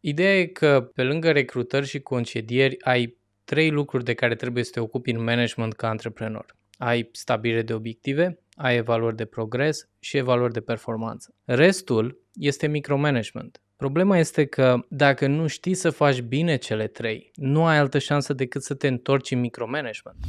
Ideea e că pe lângă recrutări și concedieri ai trei lucruri de care trebuie să te ocupi în management ca antreprenor. Ai stabilire de obiective, ai evaluări de progres și evaluări de performanță. Restul este micromanagement. Problema este că dacă nu știi să faci bine cele trei, nu ai altă șansă decât să te întorci în micromanagement.